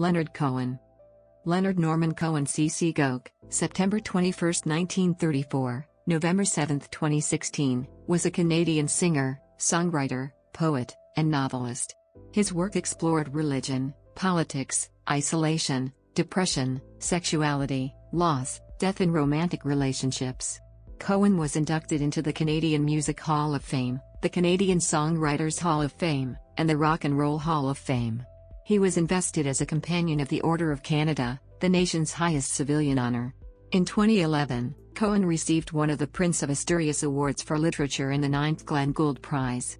Leonard Cohen. Leonard Norman Cohen C.C. Goke, September 21, 1934, November 7, 2016, was a Canadian singer, songwriter, poet, and novelist. His work explored religion, politics, isolation, depression, sexuality, loss, death and romantic relationships. Cohen was inducted into the Canadian Music Hall of Fame, the Canadian Songwriters Hall of Fame, and the Rock and Roll Hall of Fame. He was invested as a Companion of the Order of Canada, the nation's highest civilian honor. In 2011, Cohen received one of the Prince of Asturias Awards for Literature and the ninth Glenn Gould Prize.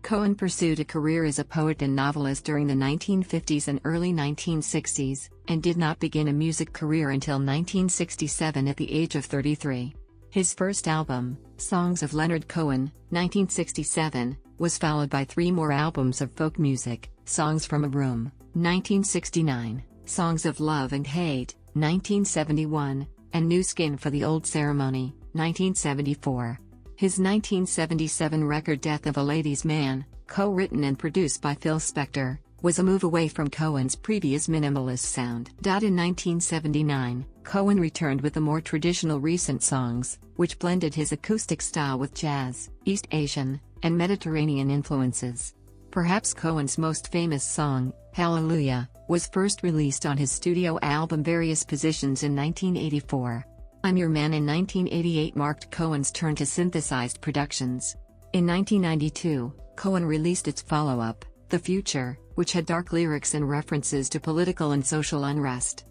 Cohen pursued a career as a poet and novelist during the 1950s and early 1960s, and did not begin a music career until 1967 at the age of 33. His first album, Songs of Leonard Cohen, 1967, was followed by three more albums of folk music, Songs from a Room, 1969, Songs of Love and Hate, 1971, and New Skin for the Old Ceremony, 1974. His 1977 record Death of a Ladies' Man, co-written and produced by Phil Spector, was a move away from Cohen's previous minimalist sound. In 1979, Cohen returned with the more traditional recent songs, which blended his acoustic style with jazz, East Asian, and Mediterranean influences. Perhaps Cohen's most famous song, Hallelujah, was first released on his studio album Various Positions in 1984. I'm Your Man in 1988 marked Cohen's turn to synthesized productions. In 1992, Cohen released its follow-up, The Future, which had dark lyrics and references to political and social unrest.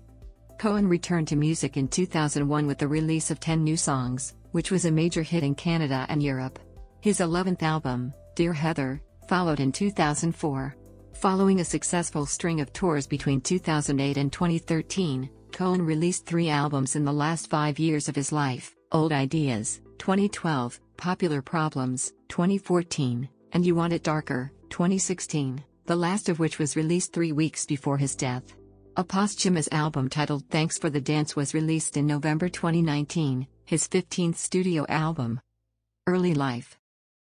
Cohen returned to music in 2001 with the release of 10 new songs, which was a major hit in Canada and Europe. His 11th album, Dear Heather, followed in 2004. Following a successful string of tours between 2008 and 2013, Cohen released three albums in the last five years of his life Old Ideas, 2012, Popular Problems, 2014, and You Want It Darker, 2016, the last of which was released three weeks before his death. A posthumous album titled Thanks for the Dance was released in November 2019, his 15th studio album. Early life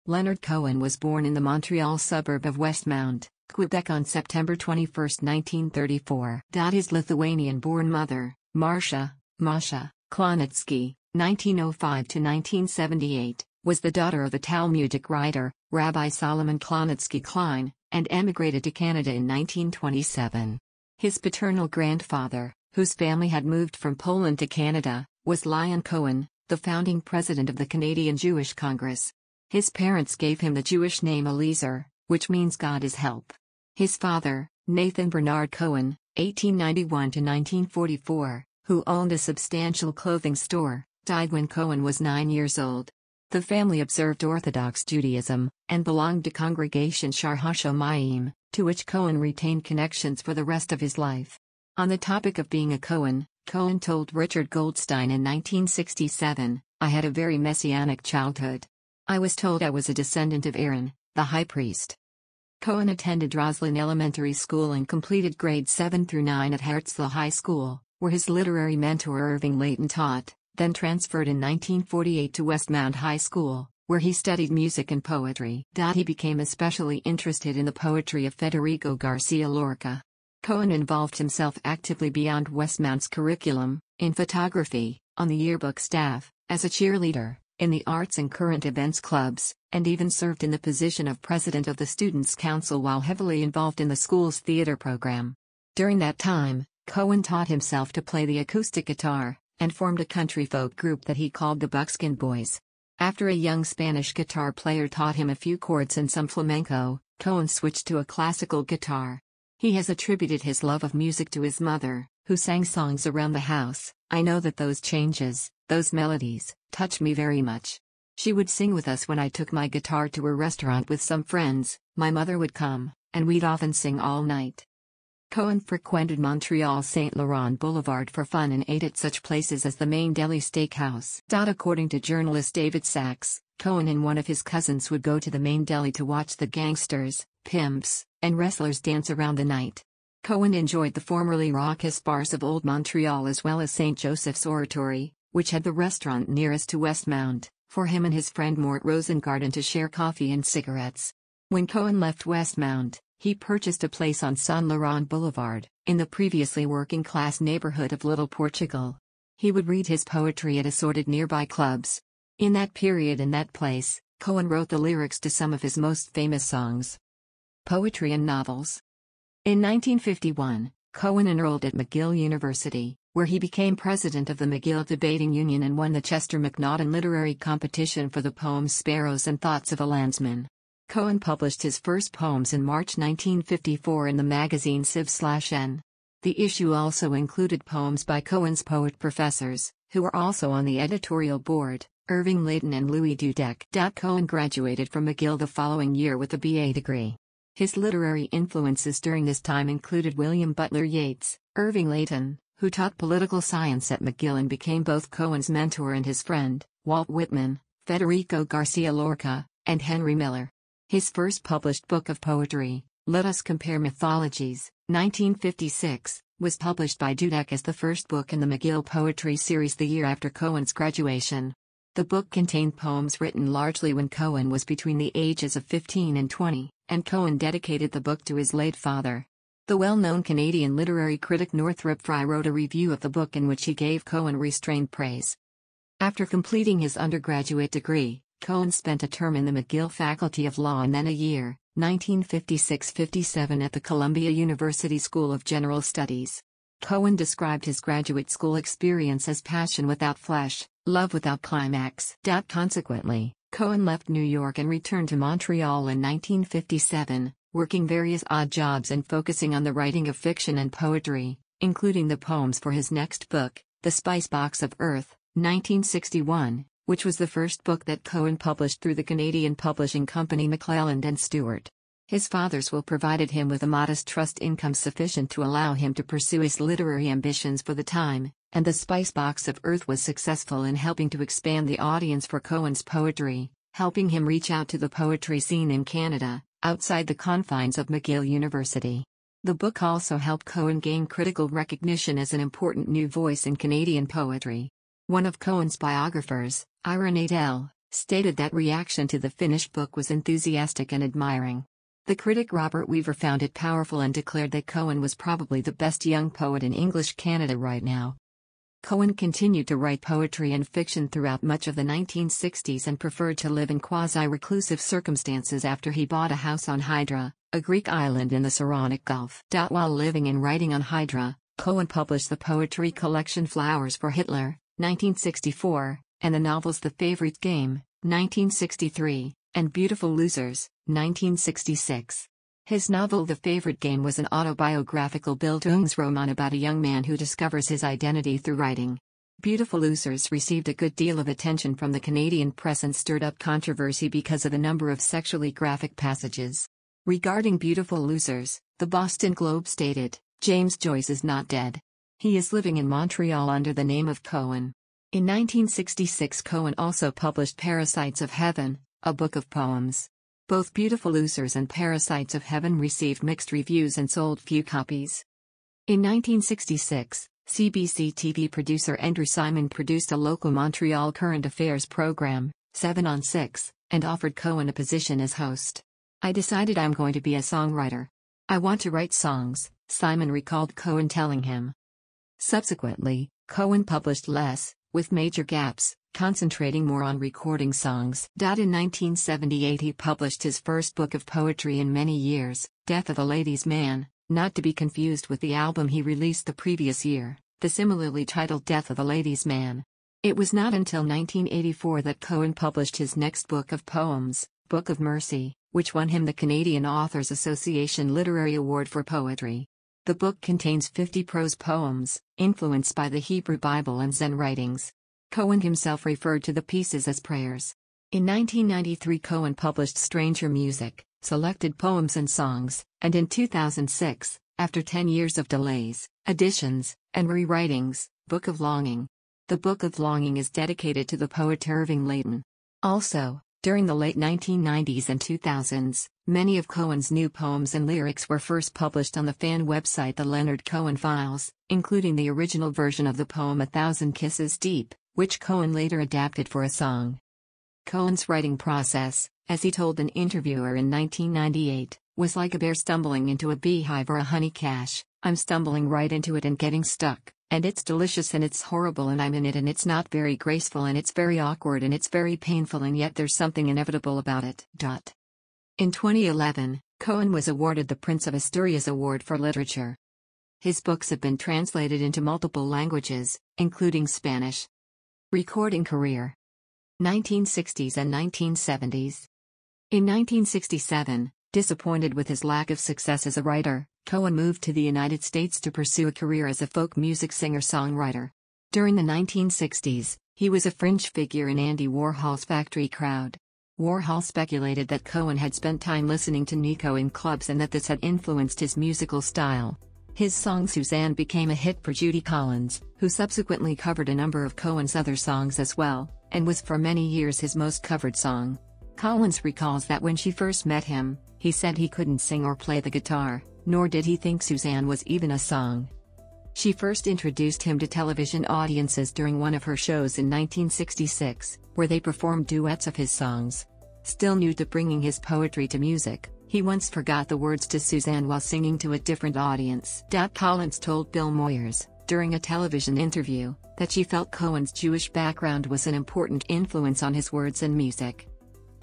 Leonard Cohen was born in the Montreal suburb of Westmount, Quebec on September 21, 1934. His Lithuanian-born mother, Marcia Masha Klonitsky, 1905-1978, was the daughter of the Talmudic writer, Rabbi Solomon Klonitsky Klein, and emigrated to Canada in 1927. His paternal grandfather, whose family had moved from Poland to Canada, was Lion Cohen, the founding president of the Canadian Jewish Congress, his parents gave him the Jewish name Eliezer, which means God is help. His father, Nathan Bernard Cohen, 1891 1944, who owned a substantial clothing store, died when Cohen was nine years old. The family observed Orthodox Judaism, and belonged to Congregation Shar HaShomayim, to which Cohen retained connections for the rest of his life. On the topic of being a Cohen, Cohen told Richard Goldstein in 1967, I had a very messianic childhood. I was told I was a descendant of Aaron, the high priest. Cohen attended Roslyn Elementary School and completed grades 7 through 9 at Hartsville High School, where his literary mentor Irving Layton taught, then transferred in 1948 to Westmount High School, where he studied music and poetry. He became especially interested in the poetry of Federico Garcia Lorca. Cohen involved himself actively beyond Westmount's curriculum, in photography, on the yearbook staff, as a cheerleader, in the arts and current events clubs, and even served in the position of president of the Students' Council while heavily involved in the school's theater program. During that time, Cohen taught himself to play the acoustic guitar and formed a country folk group that he called the Buckskin Boys. After a young Spanish guitar player taught him a few chords and some flamenco, Cohen switched to a classical guitar. He has attributed his love of music to his mother, who sang songs around the house. I know that those changes, those melodies, touch me very much. She would sing with us when I took my guitar to a restaurant with some friends, my mother would come, and we'd often sing all night. Cohen frequented Montreal Saint Laurent Boulevard for fun and ate at such places as the Main Deli Steakhouse. According to journalist David Sachs, Cohen and one of his cousins would go to the Main Deli to watch the gangsters, pimps, and wrestlers dance around the night. Cohen enjoyed the formerly raucous bars of Old Montreal as well as St. Joseph's Oratory, which had the restaurant nearest to Westmount, for him and his friend Mort Rosengarten to share coffee and cigarettes. When Cohen left Westmount, he purchased a place on Saint Laurent Boulevard, in the previously working class neighborhood of Little Portugal. He would read his poetry at assorted nearby clubs. In that period in that place, Cohen wrote the lyrics to some of his most famous songs. Poetry and Novels. In 1951, Cohen enrolled at McGill University, where he became president of the McGill Debating Union and won the Chester McNaughton Literary Competition for the poem Sparrows and Thoughts of a Landsman. Cohen published his first poems in March 1954 in the magazine Civ/N. The issue also included poems by Cohen's poet professors, who were also on the editorial board, Irving Layton and Louis Dudek. Cohen graduated from McGill the following year with a BA degree. His literary influences during this time included William Butler Yeats, Irving Layton, who taught political science at McGill and became both Cohen's mentor and his friend, Walt Whitman, Federico Garcia Lorca, and Henry Miller. His first published book of poetry, Let Us Compare Mythologies, 1956, was published by Dudek as the first book in the McGill Poetry Series the year after Cohen's graduation. The book contained poems written largely when Cohen was between the ages of 15 and 20, and Cohen dedicated the book to his late father, the well known Canadian literary critic Northrop Frye wrote a review of the book in which he gave Cohen restrained praise. After completing his undergraduate degree, Cohen spent a term in the McGill Faculty of Law and then a year, 1956 57, at the Columbia University School of General Studies. Cohen described his graduate school experience as passion without flesh, love without climax. Consequently, Cohen left New York and returned to Montreal in 1957, working various odd jobs and focusing on the writing of fiction and poetry, including the poems for his next book, The Spice Box of Earth, 1961, which was the first book that Cohen published through the Canadian publishing company McClelland and Stewart. His father's will provided him with a modest trust income sufficient to allow him to pursue his literary ambitions for the time, and the Spice Box of Earth was successful in helping to expand the audience for Cohen's poetry, helping him reach out to the poetry scene in Canada, outside the confines of McGill University. The book also helped Cohen gain critical recognition as an important new voice in Canadian poetry. One of Cohen's biographers, Ira Nadell, stated that reaction to the finished book was enthusiastic and admiring. The critic Robert Weaver found it powerful and declared that Cohen was probably the best young poet in English Canada right now. Cohen continued to write poetry and fiction throughout much of the 1960s and preferred to live in quasi-reclusive circumstances after he bought a house on Hydra, a Greek island in the Saronic Gulf. While living and writing on Hydra, Cohen published the poetry collection Flowers for Hitler, 1964, and the novels The Favorite Game, 1963, and Beautiful Losers, 1966. His novel The Favorite Game was an autobiographical Bildungsroman about a young man who discovers his identity through writing. Beautiful Losers received a good deal of attention from the Canadian press and stirred up controversy because of a number of sexually graphic passages. Regarding Beautiful Losers, the Boston Globe stated, James Joyce is not dead. He is living in Montreal under the name of Cohen. In 1966 Cohen also published Parasites of Heaven, a book of poems. Both Beautiful Losers and Parasites of Heaven received mixed reviews and sold few copies. In 1966, CBC TV producer Andrew Simon produced a local Montreal current affairs program, 7 on 6, and offered Cohen a position as host. I decided I'm going to be a songwriter. I want to write songs, Simon recalled Cohen telling him. Subsequently, Cohen published less, with major gaps, concentrating more on recording songs. In 1978, he published his first book of poetry in many years, Death of a Ladies' Man, not to be confused with the album he released the previous year, the similarly titled Death of a Ladies' Man. It was not until 1984 that Cohen published his next book of poems, Book of Mercy, which won him the Canadian Authors Association Literary Award for Poetry. The book contains 50 prose poems, influenced by the Hebrew Bible and Zen writings, Cohen himself referred to the pieces as prayers. In 1993 Cohen published Stranger Music, Selected Poems and Songs, and in 2006, after 10 years of delays, additions, and rewritings, Book of Longing. The Book of Longing is dedicated to the poet Irving Layton. Also, during the late 1990s and 2000s, many of Cohen's new poems and lyrics were first published on the fan website The Leonard Cohen Files, including the original version of the poem A Thousand Kisses Deep, which Cohen later adapted for a song. Cohen's writing process, as he told an interviewer in 1998, was like a bear stumbling into a beehive or a honey cache. I'm stumbling right into it and getting stuck, and it's delicious and it's horrible and I'm in it and it's not very graceful and it's very awkward and it's very painful and yet there's something inevitable about it. In 2011, Cohen was awarded the Prince of Asturias Award for Literature. His books have been translated into multiple languages, including Spanish, Recording career 1960s and 1970s. In 1967, disappointed with his lack of success as a writer, Cohen moved to the United States to pursue a career as a folk music singer songwriter. During the 1960s, he was a fringe figure in Andy Warhol's factory crowd. Warhol speculated that Cohen had spent time listening to Nico in clubs and that this had influenced his musical style. His song Suzanne became a hit for Judy Collins, who subsequently covered a number of Cohen's other songs as well, and was for many years his most covered song. Collins recalls that when she first met him, he said he couldn't sing or play the guitar, nor did he think Suzanne was even a song. She first introduced him to television audiences during one of her shows in 1966, where they performed duets of his songs. Still new to bringing his poetry to music, he once forgot the words to Suzanne while singing to a different audience. Dot Collins told Bill Moyers, during a television interview, that she felt Cohen's Jewish background was an important influence on his words and music.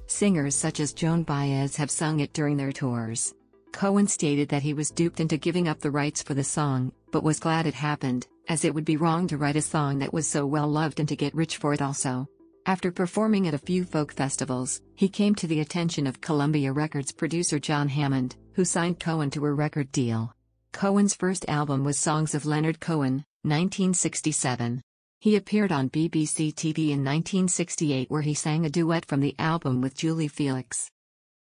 Singers such as Joan Baez have sung it during their tours. Cohen stated that he was duped into giving up the rights for the song, but was glad it happened, as it would be wrong to write a song that was so well loved and to get rich for it also. After performing at a few folk festivals, he came to the attention of Columbia Records producer John Hammond, who signed Cohen to a record deal. Cohen's first album was Songs of Leonard Cohen, 1967. He appeared on BBC TV in 1968 where he sang a duet from the album with Julie Felix.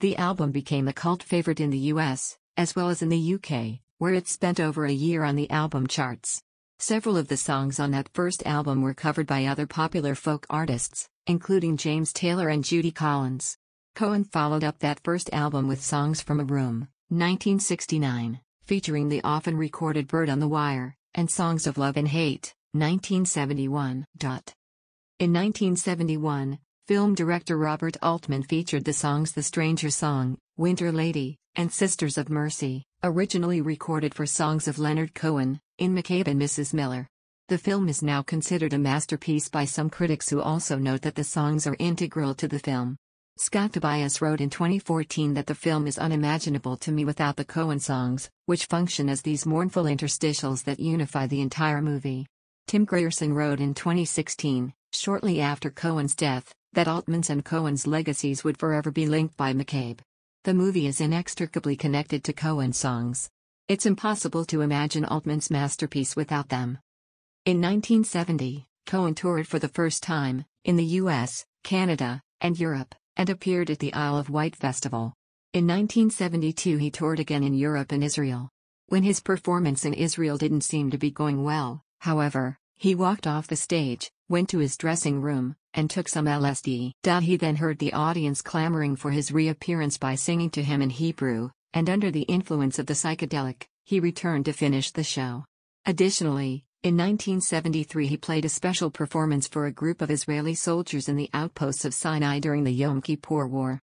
The album became a cult favorite in the US, as well as in the UK, where it spent over a year on the album charts. Several of the songs on that first album were covered by other popular folk artists, including James Taylor and Judy Collins. Cohen followed up that first album with Songs from a Room, 1969, featuring the often recorded Bird on the Wire, and Songs of Love and Hate, 1971. In 1971, film director Robert Altman featured the songs The Stranger Song Winter Lady, and Sisters of Mercy, originally recorded for songs of Leonard Cohen, in McCabe and Mrs. Miller. The film is now considered a masterpiece by some critics who also note that the songs are integral to the film. Scott Tobias wrote in 2014 that the film is unimaginable to me without the Cohen songs, which function as these mournful interstitials that unify the entire movie. Tim Grierson wrote in 2016, shortly after Cohen's death, that Altman's and Cohen's legacies would forever be linked by McCabe. The movie is inextricably connected to Cohen songs. It's impossible to imagine Altman's masterpiece without them. In 1970, Cohen toured for the first time, in the US, Canada, and Europe, and appeared at the Isle of Wight Festival. In 1972 he toured again in Europe and Israel. When his performance in Israel didn't seem to be going well, however, he walked off the stage, went to his dressing room, and took some LSD. He then heard the audience clamoring for his reappearance by singing to him in Hebrew, and under the influence of the psychedelic, he returned to finish the show. Additionally, in 1973 he played a special performance for a group of Israeli soldiers in the outposts of Sinai during the Yom Kippur War.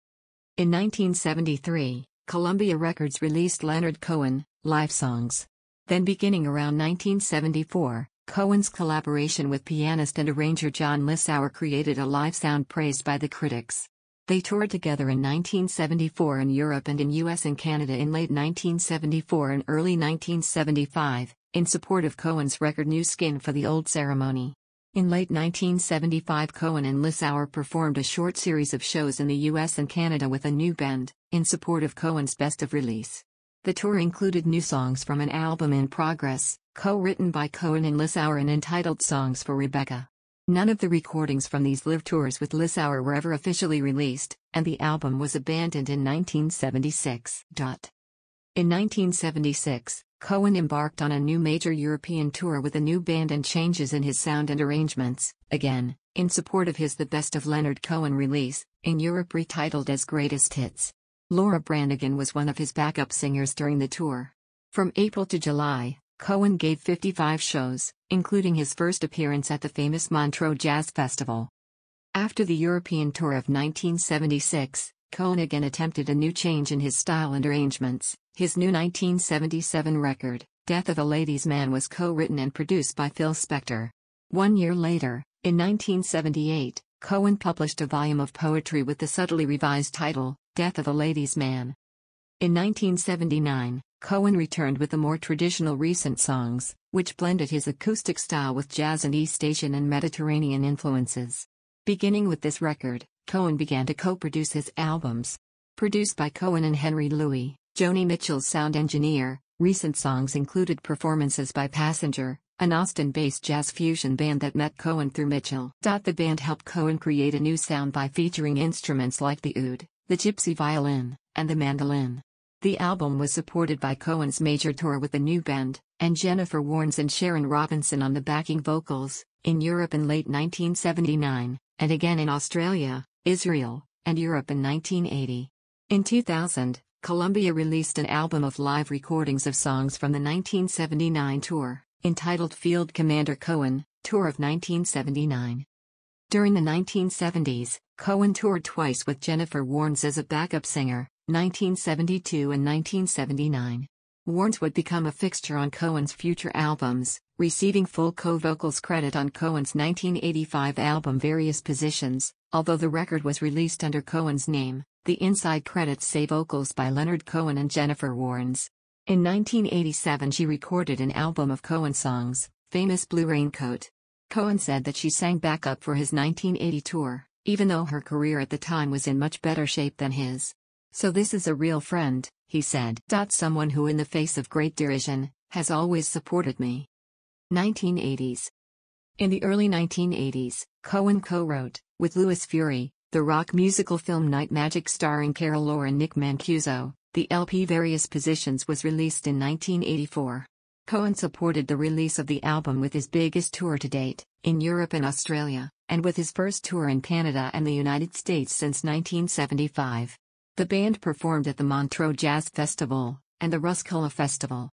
In 1973, Columbia Records released Leonard Cohen, Live Songs. Then beginning around 1974, Cohen's collaboration with pianist and arranger John Lissauer created a live sound praised by the critics. They toured together in 1974 in Europe and in US and Canada in late 1974 and early 1975, in support of Cohen's record New Skin for the Old Ceremony. In late 1975 Cohen and Lissauer performed a short series of shows in the US and Canada with a new band, in support of Cohen's Best of release. The tour included new songs from an album in progress, co-written by Cohen and Lissauer and entitled Songs for Rebecca. None of the recordings from these live tours with Lissauer were ever officially released, and the album was abandoned in 1976. In 1976, Cohen embarked on a new major European tour with a new band and changes in his sound and arrangements, again, in support of his The Best of Leonard Cohen release, in Europe retitled as Greatest Hits. Laura Branigan was one of his backup singers during the tour. From April to July, Cohen gave 55 shows, including his first appearance at the famous Montreux Jazz Festival. After the European tour of 1976, Cohen again attempted a new change in his style and arrangements. His new 1977 record, Death of a Ladies' Man, was co written and produced by Phil Spector. One year later, in 1978, Cohen published a volume of poetry with the subtly revised title, Death of a Ladies' Man. In 1979, Cohen returned with the more traditional recent songs, which blended his acoustic style with jazz and East Asian and Mediterranean influences. Beginning with this record, Cohen began to co-produce his albums. Produced by Cohen and Henry Louis, Joni Mitchell's sound engineer, recent songs included performances by Passenger, an Austin-based jazz fusion band that met Cohen through Mitchell. The band helped Cohen create a new sound by featuring instruments like the oud, the gypsy violin, and the mandolin. The album was supported by Cohen's major tour with the new band, and Jennifer Warnes and Sharon Robinson on the backing vocals, in Europe in late 1979, and again in Australia, Israel, and Europe in 1980. In 2000, Columbia released an album of live recordings of songs from the 1979 tour entitled Field Commander Cohen, Tour of 1979. During the 1970s, Cohen toured twice with Jennifer Warnes as a backup singer, 1972 and 1979. Warnes would become a fixture on Cohen's future albums, receiving full co-vocals credit on Cohen's 1985 album Various Positions, although the record was released under Cohen's name, the inside credits say vocals by Leonard Cohen and Jennifer Warnes. In 1987 she recorded an album of Cohen songs, famous Blue Raincoat. Cohen said that she sang backup for his 1980 tour, even though her career at the time was in much better shape than his. So this is a real friend, he said. Someone who in the face of great derision, has always supported me. 1980s In the early 1980s, Cohen co-wrote, with Louis Fury, the rock musical film Night Magic starring Carol Lore and Nick Mancuso, the LP Various Positions was released in 1984. Cohen supported the release of the album with his biggest tour to date, in Europe and Australia, and with his first tour in Canada and the United States since 1975. The band performed at the Montreux Jazz Festival and the Ruscola Festival.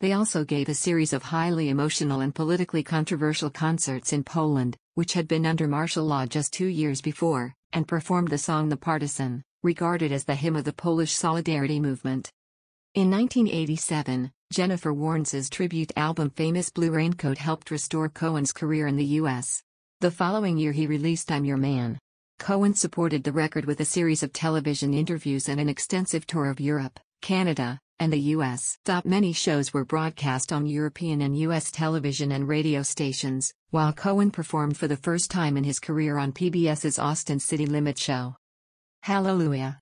They also gave a series of highly emotional and politically controversial concerts in Poland, which had been under martial law just two years before, and performed the song The Partisan regarded as the hymn of the Polish Solidarity Movement. In 1987, Jennifer Warnes' tribute album Famous Blue Raincoat helped restore Cohen's career in the U.S. The following year he released I'm Your Man. Cohen supported the record with a series of television interviews and an extensive tour of Europe, Canada, and the U.S. Many shows were broadcast on European and U.S. television and radio stations, while Cohen performed for the first time in his career on PBS's Austin City Limit show. Hallelujah.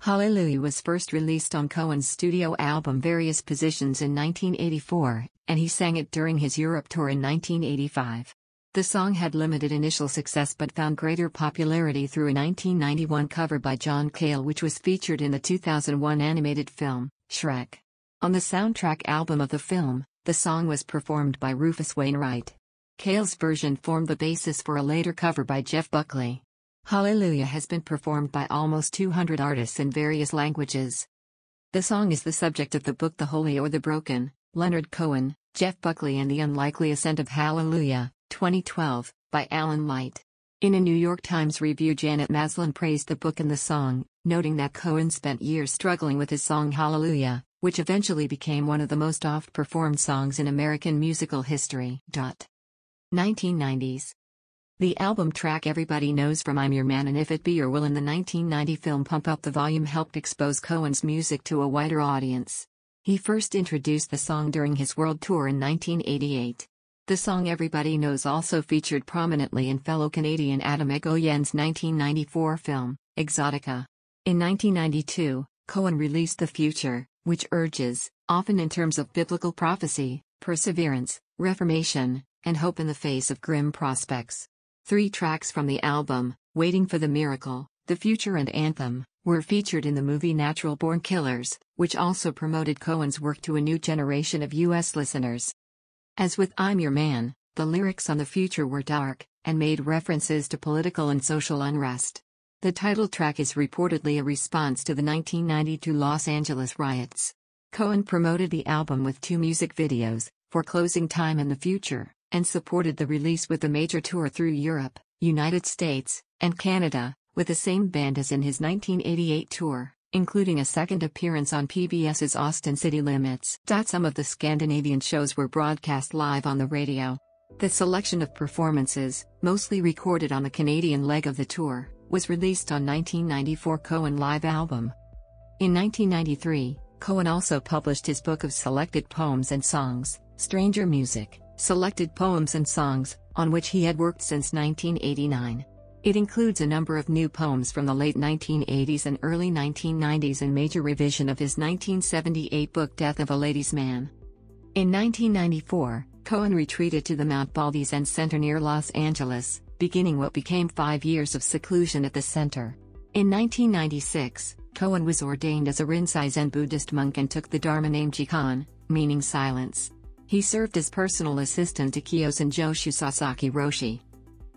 Hallelujah was first released on Cohen's studio album Various Positions in 1984, and he sang it during his Europe tour in 1985. The song had limited initial success but found greater popularity through a 1991 cover by John Cale which was featured in the 2001 animated film, Shrek. On the soundtrack album of the film, the song was performed by Rufus Wainwright. Cale's version formed the basis for a later cover by Jeff Buckley. Hallelujah has been performed by almost 200 artists in various languages. The song is the subject of the book The Holy or the Broken, Leonard Cohen, Jeff Buckley and the Unlikely Ascent of Hallelujah, 2012, by Alan Light. In a New York Times review Janet Maslin praised the book and the song, noting that Cohen spent years struggling with his song Hallelujah, which eventually became one of the most oft-performed songs in American musical history. 1990s the album track everybody knows from I'm Your Man and If It Be Your Will in the 1990 film Pump Up the Volume helped expose Cohen's music to a wider audience. He first introduced the song during his world tour in 1988. The song Everybody Knows also featured prominently in fellow Canadian Adam Egoyen's 1994 film, Exotica. In 1992, Cohen released The Future, which urges, often in terms of biblical prophecy, perseverance, reformation, and hope in the face of grim prospects. Three tracks from the album, Waiting for the Miracle, The Future and Anthem, were featured in the movie Natural Born Killers, which also promoted Cohen's work to a new generation of U.S. listeners. As with I'm Your Man, the lyrics on The Future were dark and made references to political and social unrest. The title track is reportedly a response to the 1992 Los Angeles riots. Cohen promoted the album with two music videos, For Closing Time and The Future and supported the release with a major tour through Europe, United States, and Canada, with the same band as in his 1988 tour, including a second appearance on PBS's Austin City Limits. Some of the Scandinavian shows were broadcast live on the radio. The selection of performances, mostly recorded on the Canadian leg of the tour, was released on 1994 Cohen Live album. In 1993, Cohen also published his book of selected poems and songs, Stranger Music selected poems and songs, on which he had worked since 1989. It includes a number of new poems from the late 1980s and early 1990s and major revision of his 1978 book Death of a Ladies' Man. In 1994, Cohen retreated to the Mount Baldy and Center near Los Angeles, beginning what became five years of seclusion at the center. In 1996, Cohen was ordained as a Rinzai Zen Buddhist monk and took the Dharma name Jikan, meaning silence. He served as personal assistant to Joshu Sasaki Roshi.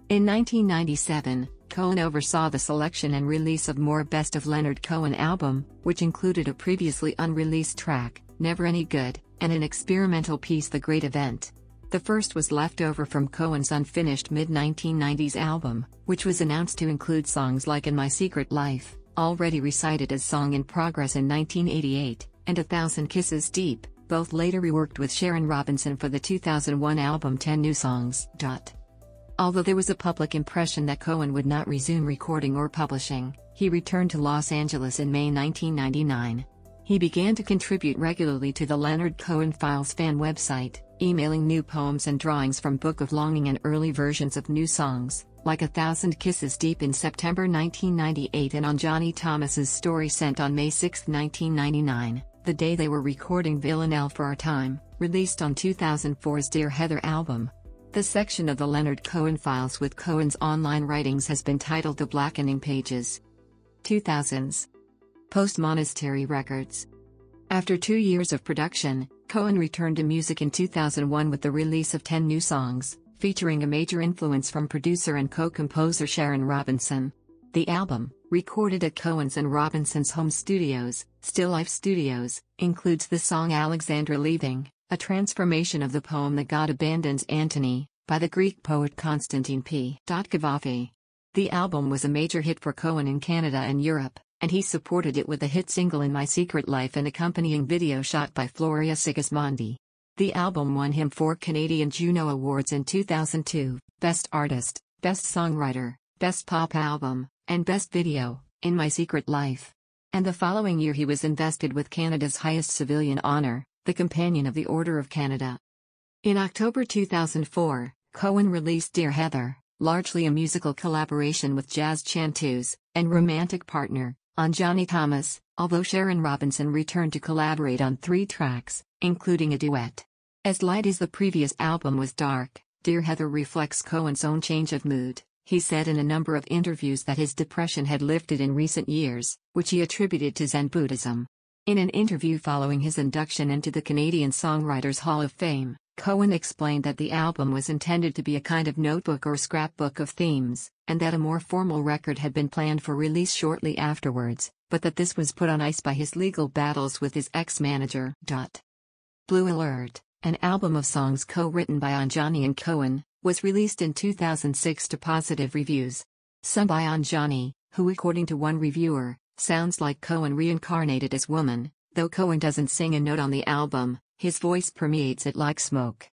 In 1997, Cohen oversaw the selection and release of more Best of Leonard Cohen album, which included a previously unreleased track, Never Any Good, and an experimental piece The Great Event. The first was left over from Cohen's unfinished mid-1990s album, which was announced to include songs like In My Secret Life, already recited as Song in Progress in 1988, and A Thousand Kisses Deep, both later reworked with Sharon Robinson for the 2001 album 10 New Songs. Although there was a public impression that Cohen would not resume recording or publishing, he returned to Los Angeles in May 1999. He began to contribute regularly to the Leonard Cohen Files fan website, emailing new poems and drawings from Book of Longing and early versions of new songs, like A Thousand Kisses Deep in September 1998 and on Johnny Thomas's story sent on May 6, 1999 the day they were recording Villanelle for Our Time, released on 2004's Dear Heather album. The section of the Leonard Cohen files with Cohen's online writings has been titled The Blackening Pages. 2000s. Post Monastery Records. After two years of production, Cohen returned to music in 2001 with the release of 10 new songs, featuring a major influence from producer and co-composer Sharon Robinson. The album, recorded at Cohen's and Robinson's home studios, Still Life Studios, includes the song Alexandra Leaving, a transformation of the poem The God Abandons Antony, by the Greek poet Constantine P. Kavafi. The album was a major hit for Cohen in Canada and Europe, and he supported it with the hit single In My Secret Life and accompanying video shot by Floria Sigismondi. The album won him four Canadian Juno Awards in 2002, Best Artist, Best Songwriter, Best Pop Album, and Best Video, In My Secret Life. And the following year he was invested with Canada's highest civilian honour, the Companion of the Order of Canada. In October 2004, Cohen released Dear Heather, largely a musical collaboration with jazz chanteuse and romantic partner, on Johnny Thomas, although Sharon Robinson returned to collaborate on three tracks, including a duet. As light as the previous album was dark, Dear Heather reflects Cohen's own change of mood. He said in a number of interviews that his depression had lifted in recent years, which he attributed to Zen Buddhism. In an interview following his induction into the Canadian Songwriters Hall of Fame, Cohen explained that the album was intended to be a kind of notebook or scrapbook of themes, and that a more formal record had been planned for release shortly afterwards, but that this was put on ice by his legal battles with his ex-manager. Blue Alert, an album of songs co-written by Anjani and Cohen, was released in 2006 to positive reviews. Sung by Anjani, who according to one reviewer, sounds like Cohen reincarnated as woman, though Cohen doesn't sing a note on the album, his voice permeates it like smoke.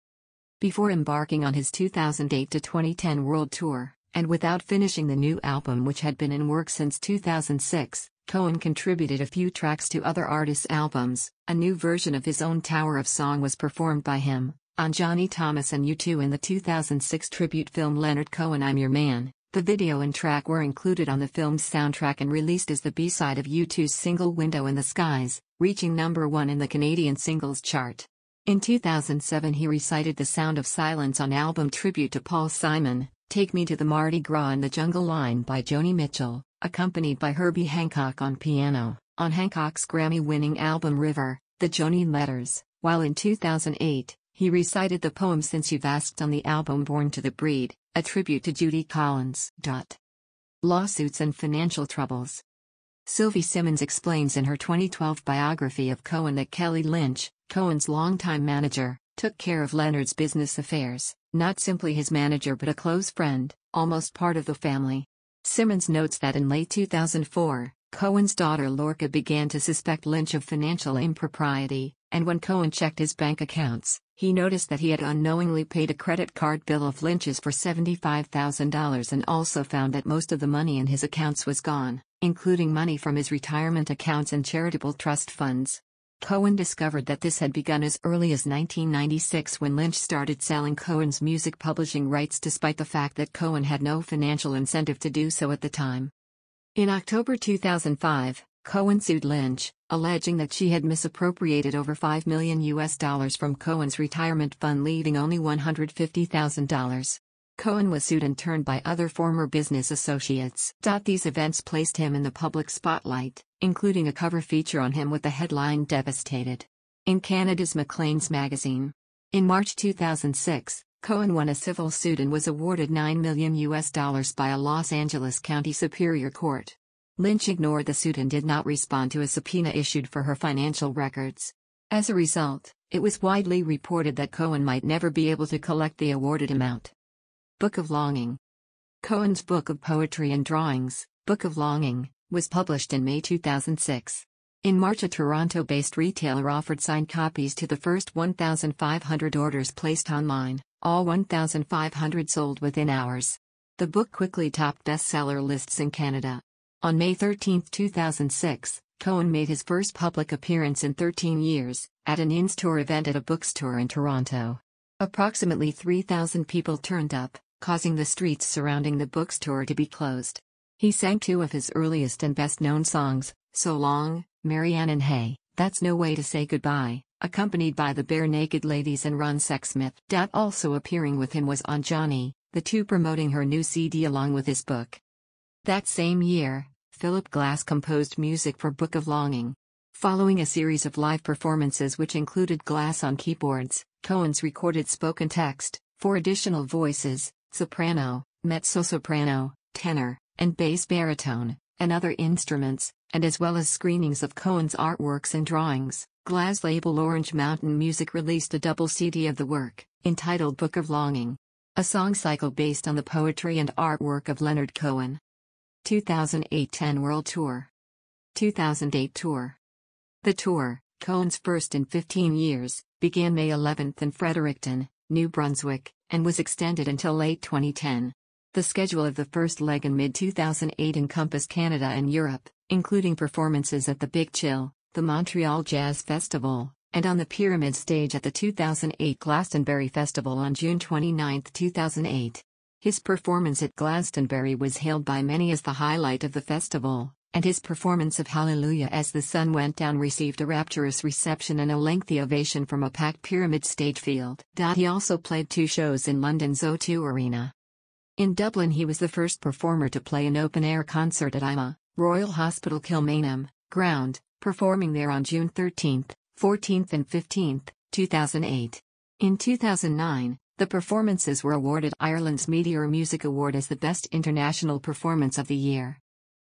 Before embarking on his 2008 to 2010 world tour, and without finishing the new album which had been in work since 2006, Cohen contributed a few tracks to other artists' albums. A new version of his own Tower of Song was performed by him, on Johnny Thomas and U2 in the 2006 tribute film Leonard Cohen I'm Your Man. The video and track were included on the film's soundtrack and released as the B-side of U2's single Window in the Skies, reaching number 1 in the Canadian singles chart. In 2007 he recited The Sound of Silence on album tribute to Paul Simon, Take Me to the Mardi Gras and the Jungle Line by Joni Mitchell, accompanied by Herbie Hancock on piano, on Hancock's Grammy-winning album River, The Joni Letters, while in 2008, he recited the poem Since You've Asked on the album Born to the Breed, a tribute to Judy Collins. Lawsuits and financial troubles. Sylvie Simmons explains in her 2012 biography of Cohen that Kelly Lynch, Cohen's longtime manager, took care of Leonard's business affairs, not simply his manager but a close friend, almost part of the family. Simmons notes that in late 2004, Cohen's daughter Lorca began to suspect Lynch of financial impropriety, and when Cohen checked his bank accounts, he noticed that he had unknowingly paid a credit card bill of Lynch's for $75,000 and also found that most of the money in his accounts was gone, including money from his retirement accounts and charitable trust funds. Cohen discovered that this had begun as early as 1996 when Lynch started selling Cohen's music publishing rights despite the fact that Cohen had no financial incentive to do so at the time. In October 2005, Cohen sued Lynch, alleging that she had misappropriated over 5 million US dollars from Cohen's retirement fund leaving only $150,000. Cohen was sued in turn by other former business associates. These events placed him in the public spotlight, including a cover feature on him with the headline Devastated. In Canada's Maclean's magazine. In March 2006, Cohen won a civil suit and was awarded 9 million US dollars by a Los Angeles County Superior Court. Lynch ignored the suit and did not respond to a subpoena issued for her financial records. As a result, it was widely reported that Cohen might never be able to collect the awarded amount. Book of Longing Cohen's book of poetry and drawings, Book of Longing, was published in May 2006. In March, a Toronto based retailer offered signed copies to the first 1,500 orders placed online, all 1,500 sold within hours. The book quickly topped bestseller lists in Canada. On May 13, 2006, Cohen made his first public appearance in 13 years, at an in-store event at a bookstore in Toronto. Approximately 3,000 people turned up, causing the streets surrounding the bookstore to be closed. He sang two of his earliest and best-known songs, So Long, Marianne and Hey, That's No Way to Say Goodbye, accompanied by the Bare Naked Ladies and Ron Sexsmith. also appearing with him was Aunt Johnny, the two promoting her new CD along with his book. That same year, Philip Glass composed music for Book of Longing. Following a series of live performances which included Glass on keyboards, Cohen's recorded spoken text, four additional voices, soprano, mezzo-soprano, tenor, and bass baritone, and other instruments, and as well as screenings of Cohen's artworks and drawings, Glass label Orange Mountain Music released a double CD of the work, entitled Book of Longing. A song cycle based on the poetry and artwork of Leonard Cohen. 2008-10 World Tour 2008 Tour The tour, Cohen's first in 15 years, began May 11th in Fredericton, New Brunswick, and was extended until late 2010. The schedule of the first leg in mid-2008 encompassed Canada and Europe, including performances at the Big Chill, the Montreal Jazz Festival, and on the Pyramid stage at the 2008 Glastonbury Festival on June 29, 2008. His performance at Glastonbury was hailed by many as the highlight of the festival, and his performance of Hallelujah as the Sun Went Down received a rapturous reception and a lengthy ovation from a packed pyramid stage field. He also played two shows in London's O2 Arena. In Dublin he was the first performer to play an open-air concert at IMA, Royal Hospital Kilmainham, ground, performing there on June 13, 14 and 15, 2008. In 2009, the performances were awarded Ireland's Meteor Music Award as the Best International Performance of the Year.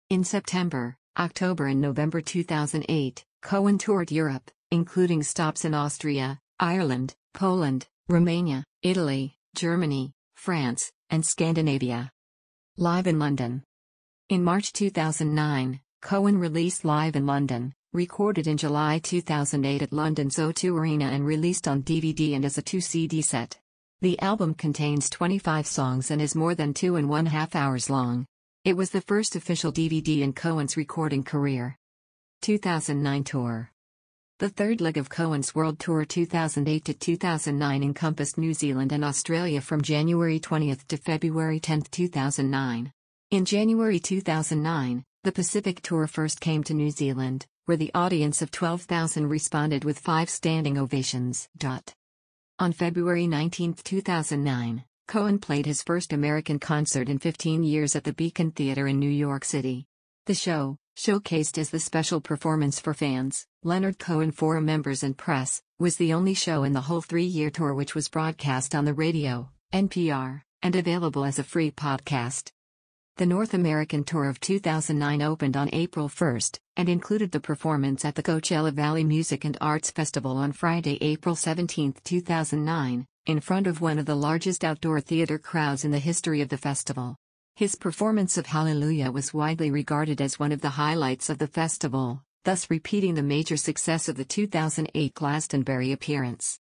In September, October, and November 2008, Cohen toured Europe, including stops in Austria, Ireland, Poland, Romania, Italy, Germany, France, and Scandinavia. Live in London. In March 2009, Cohen released Live in London, recorded in July 2008 at London's O2 Arena and released on DVD and as a 2 CD set. The album contains 25 songs and is more than two and one half hours long. It was the first official DVD in Cohen's recording career. 2009 Tour The third leg of Cohen's World Tour 2008 to 2009 encompassed New Zealand and Australia from January 20 to February 10, 2009. In January 2009, the Pacific Tour first came to New Zealand, where the audience of 12,000 responded with five standing ovations. Dot. On February 19, 2009, Cohen played his first American concert in 15 years at the Beacon Theater in New York City. The show, showcased as the special performance for fans, Leonard Cohen Forum members and press, was the only show in the whole three-year tour which was broadcast on the radio, NPR, and available as a free podcast. The North American tour of 2009 opened on April 1, and included the performance at the Coachella Valley Music and Arts Festival on Friday, April 17, 2009, in front of one of the largest outdoor theater crowds in the history of the festival. His performance of Hallelujah was widely regarded as one of the highlights of the festival, thus repeating the major success of the 2008 Glastonbury appearance.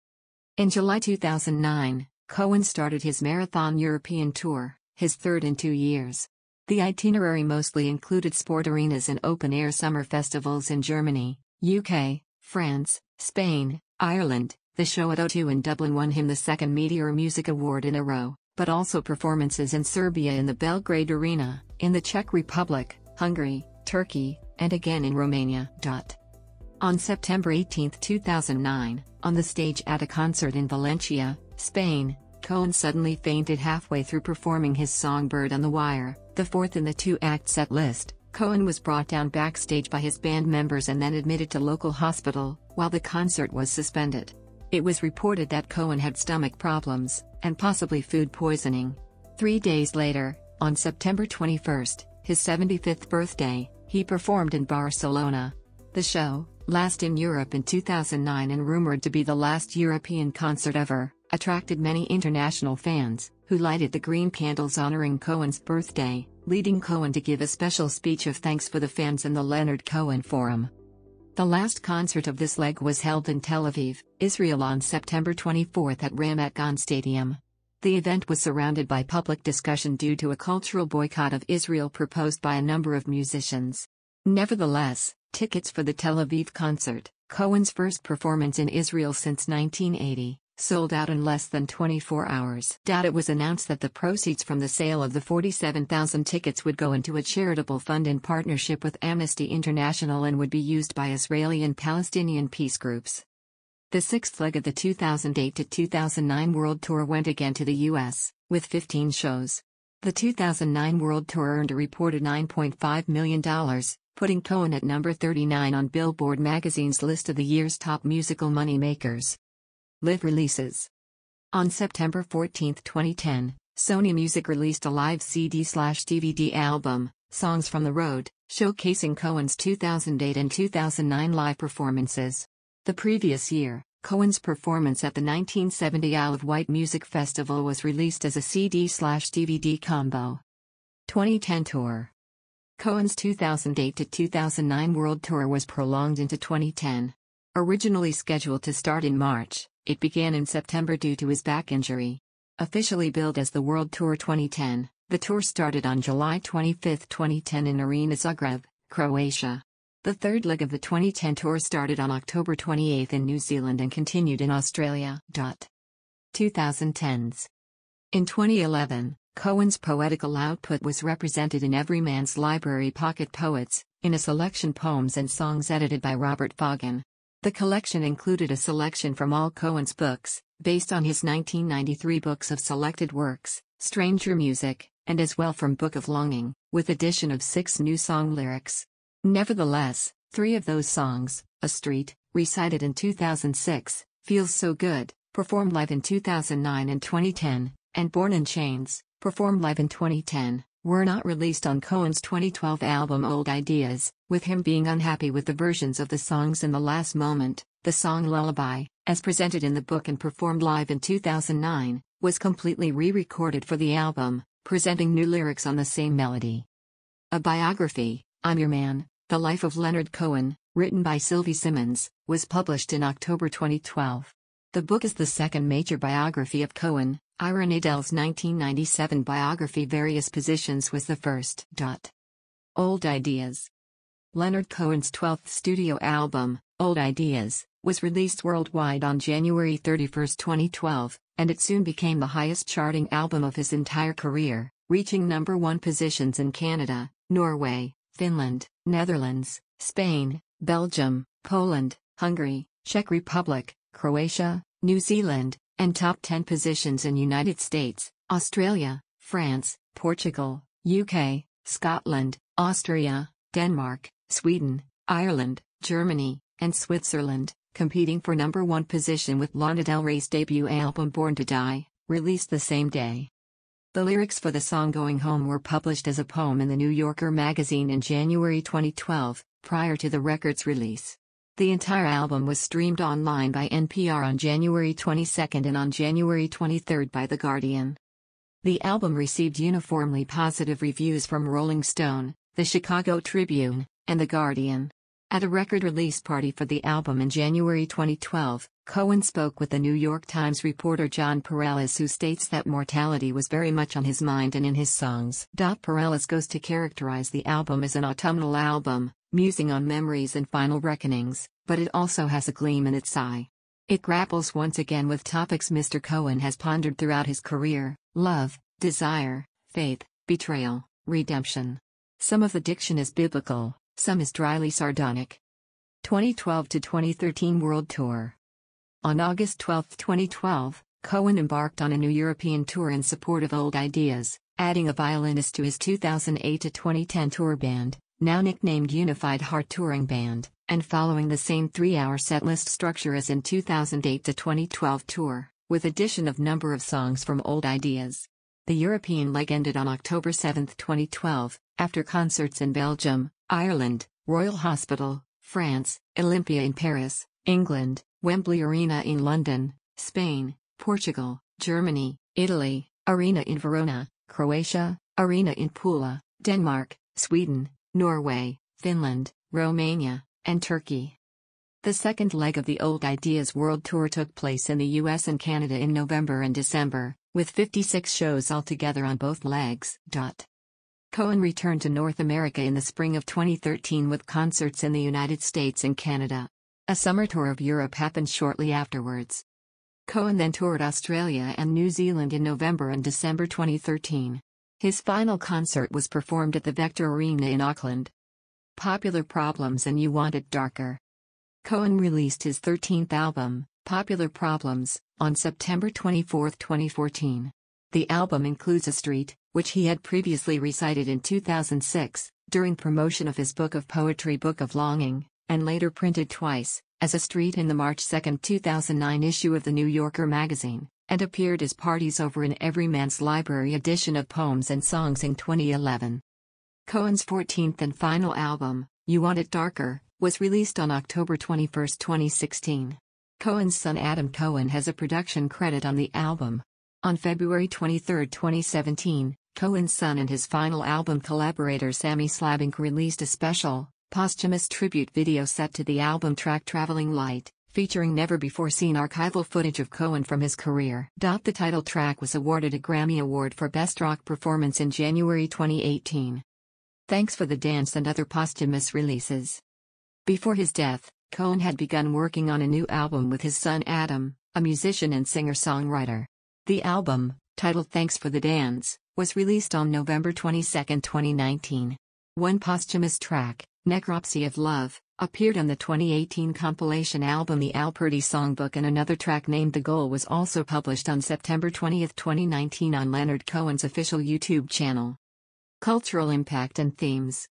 In July 2009, Cohen started his marathon European tour, his third in two years. The itinerary mostly included sport arenas and open air summer festivals in Germany, UK, France, Spain, Ireland. The show at O2 in Dublin won him the second Meteor Music Award in a row, but also performances in Serbia in the Belgrade Arena, in the Czech Republic, Hungary, Turkey, and again in Romania. On September 18, 2009, on the stage at a concert in Valencia, Spain, Cohen suddenly fainted halfway through performing his song Bird on the Wire, the fourth in the two-act set list. Cohen was brought down backstage by his band members and then admitted to local hospital, while the concert was suspended. It was reported that Cohen had stomach problems, and possibly food poisoning. Three days later, on September 21, his 75th birthday, he performed in Barcelona. The show, last in Europe in 2009 and rumored to be the last European concert ever, attracted many international fans, who lighted the green candles honoring Cohen's birthday, leading Cohen to give a special speech of thanks for the fans in the Leonard Cohen Forum. The last concert of this leg was held in Tel Aviv, Israel on September 24 at Ramat Gan Stadium. The event was surrounded by public discussion due to a cultural boycott of Israel proposed by a number of musicians. Nevertheless, tickets for the Tel Aviv concert, Cohen's first performance in Israel since 1980, sold out in less than 24 hours. It was announced that the proceeds from the sale of the 47,000 tickets would go into a charitable fund in partnership with Amnesty International and would be used by Israeli and Palestinian peace groups. The sixth leg of the 2008 to 2009 World Tour went again to the US, with 15 shows. The 2009 World Tour earned a reported $9.5 million, putting Cohen at number 39 on Billboard magazine's list of the year's top musical moneymakers. Live releases. On September 14, 2010, Sony Music released a live CD/DVD slash album, Songs from the Road, showcasing Cohen's 2008 and 2009 live performances. The previous year, Cohen's performance at the 1970 Isle of Wight Music Festival was released as a CD/DVD slash combo. 2010 Tour Cohen's 2008 to 2009 World Tour was prolonged into 2010. Originally scheduled to start in March, it began in September due to his back injury. Officially billed as the World Tour 2010, the tour started on July 25, 2010 in Arena Zagreb, Croatia. The third leg of the 2010 tour started on October 28 in New Zealand and continued in Australia. 2010s In 2011, Cohen's poetical output was represented in Everyman's Library Pocket Poets, in a selection poems and songs edited by Robert Foggan. The collection included a selection from all Cohen's books, based on his 1993 books of selected works, Stranger Music, and as well from Book of Longing, with addition of six new song lyrics. Nevertheless, three of those songs, A Street, recited in 2006, Feels So Good, performed live in 2009 and 2010, and Born in Chains, performed live in 2010, were not released on Cohen's 2012 album Old Ideas, with him being unhappy with the versions of the songs in the last moment. The song Lullaby, as presented in the book and performed live in 2009, was completely re recorded for the album, presenting new lyrics on the same melody. A biography, I'm Your Man, The Life of Leonard Cohen, written by Sylvie Simmons, was published in October 2012. The book is the second major biography of Cohen, Ira Nadel's 1997 biography Various Positions was the first. Old Ideas Leonard Cohen's 12th studio album, Old Ideas, was released worldwide on January 31, 2012, and it soon became the highest charting album of his entire career, reaching number one positions in Canada, Norway, Finland, Netherlands, Spain, Belgium, Poland, Hungary, Czech Republic, Croatia, New Zealand, and top 10 positions in United States, Australia, France, Portugal, UK, Scotland, Austria, Denmark, Sweden, Ireland, Germany, and Switzerland, competing for number 1 position with Lana Del Rey's debut album Born to Die, released the same day. The lyrics for the song Going Home were published as a poem in the New Yorker magazine in January 2012, prior to the record's release. The entire album was streamed online by NPR on January 22 and on January 23 by The Guardian. The album received uniformly positive reviews from Rolling Stone, The Chicago Tribune, and The Guardian. At a record release party for the album in January 2012, Cohen spoke with the New York Times reporter John Perales, who states that mortality was very much on his mind and in his songs. Perales goes to characterize the album as an autumnal album, musing on memories and final reckonings, but it also has a gleam in its eye. It grapples once again with topics Mr. Cohen has pondered throughout his career love, desire, faith, betrayal, redemption. Some of the diction is biblical, some is dryly sardonic. 2012 to 2013 World Tour on August 12, 2012, Cohen embarked on a new European tour in support of old ideas, adding a violinist to his 2008 to 2010 tour band, now nicknamed Unified Heart Touring Band, and following the same three-hour setlist structure as in 2008 to 2012 tour, with addition of number of songs from old ideas. The European leg ended on October 7, 2012, after concerts in Belgium, Ireland, Royal Hospital, France, Olympia in Paris, England, Wembley Arena in London, Spain, Portugal, Germany, Italy, Arena in Verona, Croatia, Arena in Pula, Denmark, Sweden, Norway, Finland, Romania, and Turkey. The second leg of the Old Ideas World Tour took place in the US and Canada in November and December, with 56 shows altogether on both legs. Cohen returned to North America in the spring of 2013 with concerts in the United States and Canada. A summer tour of Europe happened shortly afterwards. Cohen then toured Australia and New Zealand in November and December 2013. His final concert was performed at the Vector Arena in Auckland. Popular Problems and You Want It Darker. Cohen released his 13th album, Popular Problems, on September 24, 2014. The album includes a street, which he had previously recited in 2006, during promotion of his book of poetry Book of Longing and later printed twice, as a street in the March 2, 2009 issue of The New Yorker magazine, and appeared as parties over in Everyman's Library edition of Poems and Songs in 2011. Cohen's 14th and final album, You Want It Darker, was released on October 21, 2016. Cohen's son Adam Cohen has a production credit on the album. On February 23, 2017, Cohen's son and his final album collaborator Sammy Slabink released a special, posthumous tribute video set to the album track Traveling Light, featuring never-before-seen archival footage of Cohen from his career. The title track was awarded a Grammy Award for Best Rock Performance in January 2018. Thanks for the dance and other posthumous releases. Before his death, Cohen had begun working on a new album with his son Adam, a musician and singer-songwriter. The album, titled Thanks for the Dance, was released on November 22, 2019. One posthumous track, Necropsy of Love, appeared on the 2018 compilation album The Alpertie Songbook and another track named The Goal was also published on September 20, 2019 on Leonard Cohen's official YouTube channel. Cultural Impact and Themes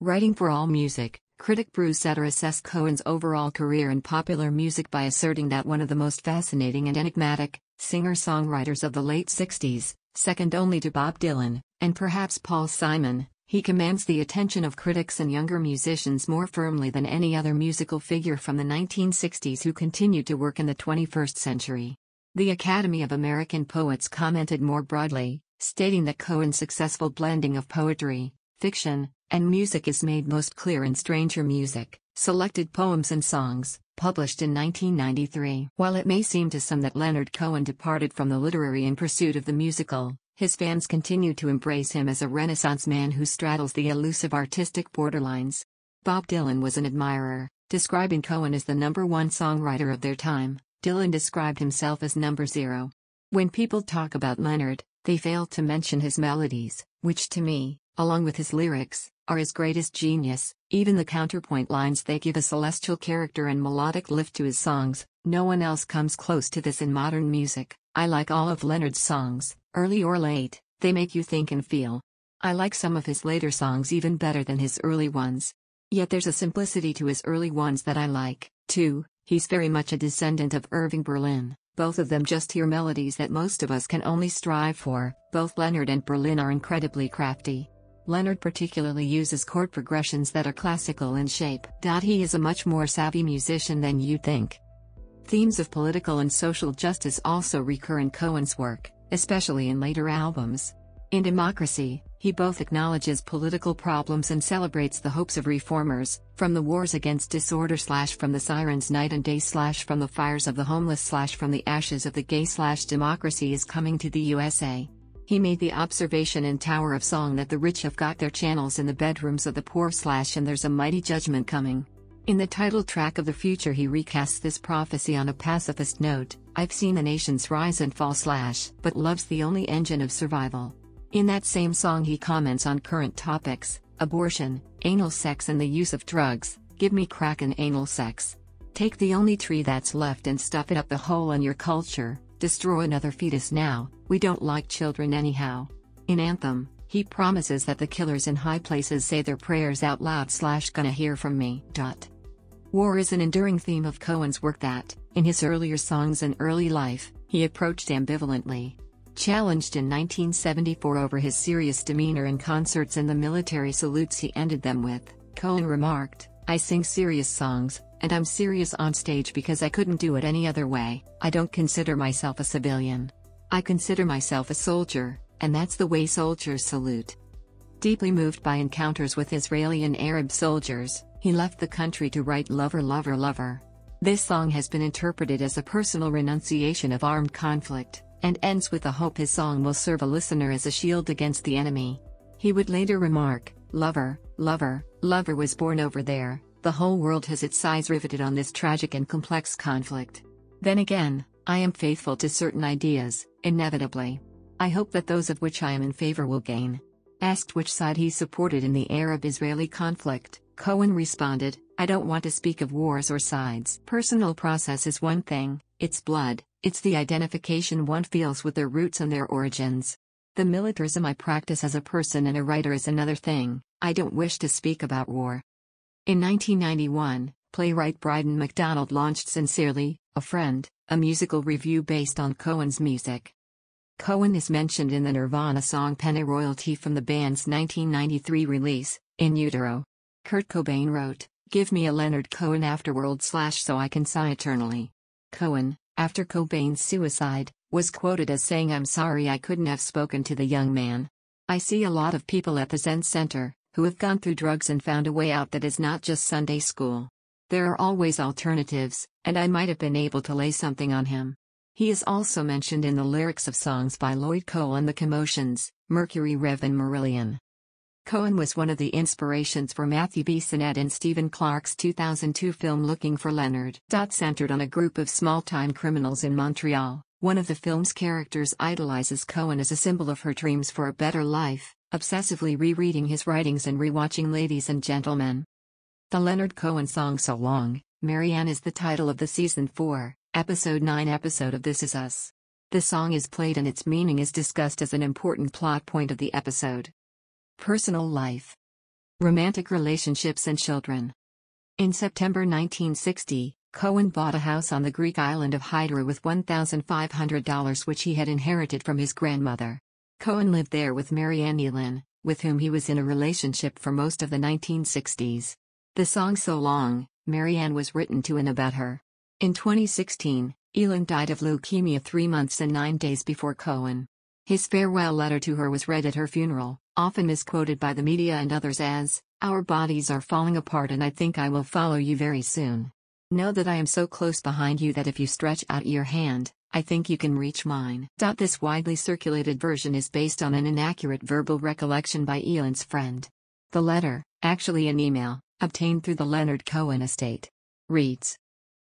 Writing for All Music, critic Bruce Sutter assessed Cohen's overall career in popular music by asserting that one of the most fascinating and enigmatic singer-songwriters of the late 60s, second only to Bob Dylan, and perhaps Paul Simon, he commands the attention of critics and younger musicians more firmly than any other musical figure from the 1960s who continued to work in the 21st century. The Academy of American Poets commented more broadly, stating that Cohen's successful blending of poetry, fiction, and music is made most clear in Stranger Music, Selected Poems and Songs, published in 1993. While it may seem to some that Leonard Cohen departed from the literary in pursuit of the musical, his fans continue to embrace him as a Renaissance man who straddles the elusive artistic borderlines. Bob Dylan was an admirer, describing Cohen as the number one songwriter of their time. Dylan described himself as number zero. When people talk about Leonard, they fail to mention his melodies, which to me, along with his lyrics, are his greatest genius. Even the counterpoint lines they give a celestial character and melodic lift to his songs. No one else comes close to this in modern music. I like all of Leonard's songs, Early or late, they make you think and feel. I like some of his later songs even better than his early ones. Yet there's a simplicity to his early ones that I like, too. He's very much a descendant of Irving Berlin. Both of them just hear melodies that most of us can only strive for. Both Leonard and Berlin are incredibly crafty. Leonard particularly uses chord progressions that are classical in shape. He is a much more savvy musician than you'd think. Themes of political and social justice also recur in Cohen's work especially in later albums. In Democracy, he both acknowledges political problems and celebrates the hopes of reformers, from the wars against disorder slash from the sirens night and day slash from the fires of the homeless slash from the ashes of the gay slash democracy is coming to the USA. He made the observation in Tower of Song that the rich have got their channels in the bedrooms of the poor slash and there's a mighty judgment coming. In the title track of The Future he recasts this prophecy on a pacifist note, I've seen the nations rise and fall slash, but love's the only engine of survival. In that same song he comments on current topics, abortion, anal sex and the use of drugs, give me crack and anal sex. Take the only tree that's left and stuff it up the hole in your culture, destroy another fetus now, we don't like children anyhow. In Anthem, he promises that the killers in high places say their prayers out loud slash gonna hear from me, dot. War is an enduring theme of Cohen's work that, in his earlier songs and early life, he approached ambivalently. Challenged in 1974 over his serious demeanor in concerts and the military salutes he ended them with, Cohen remarked, I sing serious songs, and I'm serious on stage because I couldn't do it any other way. I don't consider myself a civilian. I consider myself a soldier, and that's the way soldiers salute. Deeply moved by encounters with Israeli and Arab soldiers, he left the country to write Lover Lover Lover. This song has been interpreted as a personal renunciation of armed conflict, and ends with the hope his song will serve a listener as a shield against the enemy. He would later remark, Lover, Lover, Lover was born over there, the whole world has its eyes riveted on this tragic and complex conflict. Then again, I am faithful to certain ideas, inevitably. I hope that those of which I am in favor will gain. Asked which side he supported in the Arab-Israeli conflict, Cohen responded, I don't want to speak of wars or sides. Personal process is one thing, it's blood, it's the identification one feels with their roots and their origins. The militarism I practice as a person and a writer is another thing, I don't wish to speak about war. In 1991, playwright Bryden MacDonald launched Sincerely, A Friend, a musical review based on Cohen's music. Cohen is mentioned in the Nirvana song Penny Royalty from the band's 1993 release, In Utero. Kurt Cobain wrote, Give me a Leonard Cohen afterworld slash so I can sigh eternally. Cohen, after Cobain's suicide, was quoted as saying I'm sorry I couldn't have spoken to the young man. I see a lot of people at the Zen Center, who have gone through drugs and found a way out that is not just Sunday school. There are always alternatives, and I might have been able to lay something on him. He is also mentioned in the lyrics of songs by Lloyd Cole and The Commotions, Mercury Rev and Marillion. Cohen was one of the inspirations for Matthew B. and Stephen Clark's 2002 film Looking for Leonard. Dot centered on a group of small-time criminals in Montreal, one of the film's characters idolizes Cohen as a symbol of her dreams for a better life, obsessively rereading his writings and rewatching Ladies and Gentlemen. The Leonard Cohen song So Long, Marianne is the title of the season 4, episode 9 episode of This Is Us. The song is played and its meaning is discussed as an important plot point of the episode. Personal life. Romantic relationships and children. In September 1960, Cohen bought a house on the Greek island of Hydra with $1,500 which he had inherited from his grandmother. Cohen lived there with Mary Ann Nealon, with whom he was in a relationship for most of the 1960s. The song So Long, Mary Ann was written to and about her. In 2016, Elon died of leukemia three months and nine days before Cohen. His farewell letter to her was read at her funeral, often misquoted by the media and others as, Our bodies are falling apart and I think I will follow you very soon. Know that I am so close behind you that if you stretch out your hand, I think you can reach mine. This widely circulated version is based on an inaccurate verbal recollection by Elon's friend. The letter, actually an email, obtained through the Leonard Cohen estate, reads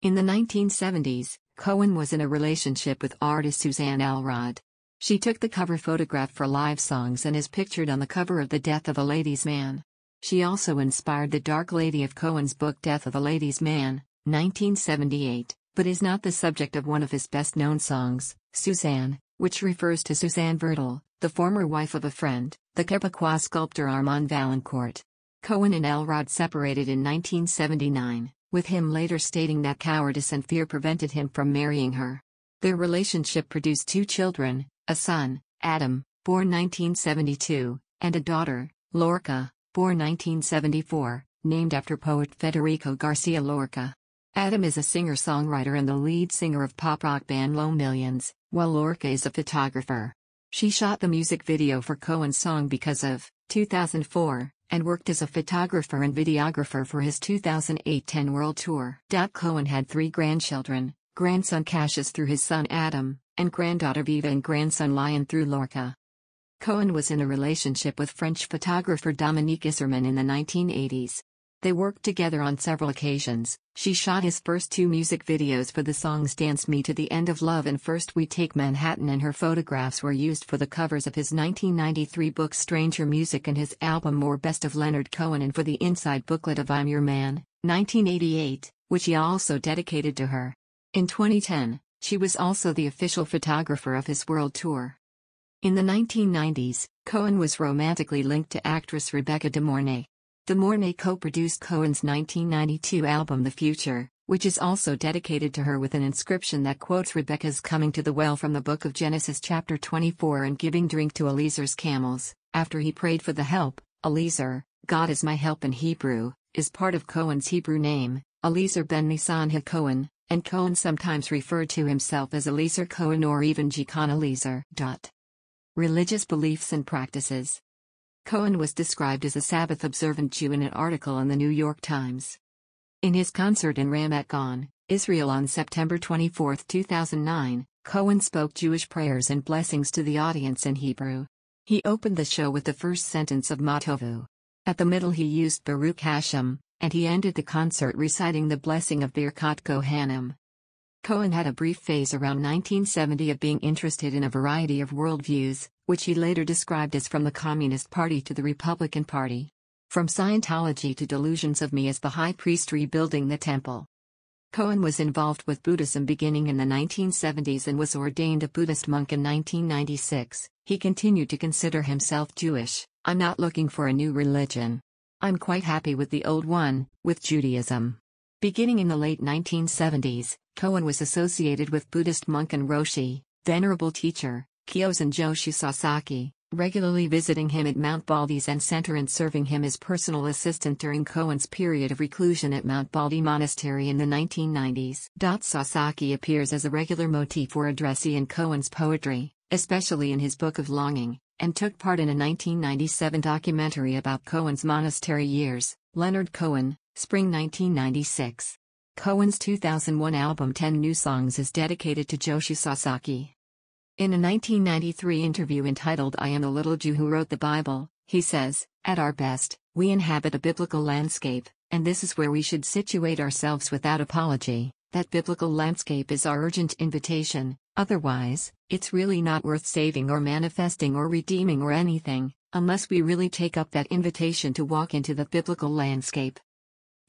In the 1970s, Cohen was in a relationship with artist Suzanne Alrod. She took the cover photograph for live songs and is pictured on the cover of The Death of a Ladies' Man. She also inspired the Dark Lady of Cohen's book Death of a Ladies' Man, 1978, but is not the subject of one of his best known songs, Suzanne, which refers to Suzanne Vertel, the former wife of a friend, the Quebecois sculptor Armand Valancourt. Cohen and Elrod separated in 1979, with him later stating that cowardice and fear prevented him from marrying her. Their relationship produced two children, a son, Adam, born 1972, and a daughter, Lorca, born 1974, named after poet Federico Garcia Lorca. Adam is a singer-songwriter and the lead singer of pop rock band Low Millions, while Lorca is a photographer. She shot the music video for Cohen's song Because of 2004 and worked as a photographer and videographer for his 2008-10 world tour. Cohen had three grandchildren, grandson Cassius through his son Adam, and granddaughter Viva and grandson Lion through Lorca. Cohen was in a relationship with French photographer Dominique Isserman in the 1980s. They worked together on several occasions. She shot his first two music videos for the songs Dance Me to the End of Love and First We Take Manhattan, and her photographs were used for the covers of his 1993 book Stranger Music and his album More Best of Leonard Cohen, and for the inside booklet of I'm Your Man, 1988, which he also dedicated to her. In 2010, she was also the official photographer of his world tour. In the 1990s, Cohen was romantically linked to actress Rebecca De Mornay. De Mornay co-produced Cohen's 1992 album The Future, which is also dedicated to her with an inscription that quotes Rebecca's coming to the well from the book of Genesis chapter 24 and giving drink to Eliezer's camels, after he prayed for the help, Eliezer, God is my help in Hebrew, is part of Cohen's Hebrew name, Eliezer ben Nissan ha Cohen, and Cohen sometimes referred to himself as Eliezer Cohen or even Gikon Eliezer. Religious beliefs and practices Cohen was described as a Sabbath observant Jew in an article in the New York Times. In his concert in Ramat Gan, Israel on September 24, 2009, Cohen spoke Jewish prayers and blessings to the audience in Hebrew. He opened the show with the first sentence of Matovu. At the middle he used Baruch Hashem, and he ended the concert reciting the blessing of Birkat Kohanim. Cohen had a brief phase around 1970 of being interested in a variety of worldviews, which he later described as from the Communist Party to the Republican Party. From Scientology to delusions of me as the high priest rebuilding the temple. Cohen was involved with Buddhism beginning in the 1970s and was ordained a Buddhist monk in 1996. He continued to consider himself Jewish. I'm not looking for a new religion. I'm quite happy with the old one, with Judaism. Beginning in the late 1970s, Cohen was associated with Buddhist monk and Roshi, venerable teacher, Kyozen Joshi Sasaki, regularly visiting him at Mount Baldy Zen Center and serving him as personal assistant during Cohen's period of reclusion at Mount Baldy Monastery in the 1990s. Sasaki appears as a regular motif or addressee in Cohen's poetry, especially in his Book of Longing, and took part in a 1997 documentary about Cohen's monastery years, Leonard Cohen, Spring 1996. Cohen's 2001 album 10 New Songs is dedicated to Joshi Sasaki. In a 1993 interview entitled I Am the Little Jew Who Wrote the Bible, he says, At our best, we inhabit a biblical landscape, and this is where we should situate ourselves without apology. That biblical landscape is our urgent invitation, Otherwise, it's really not worth saving or manifesting or redeeming or anything, unless we really take up that invitation to walk into the biblical landscape.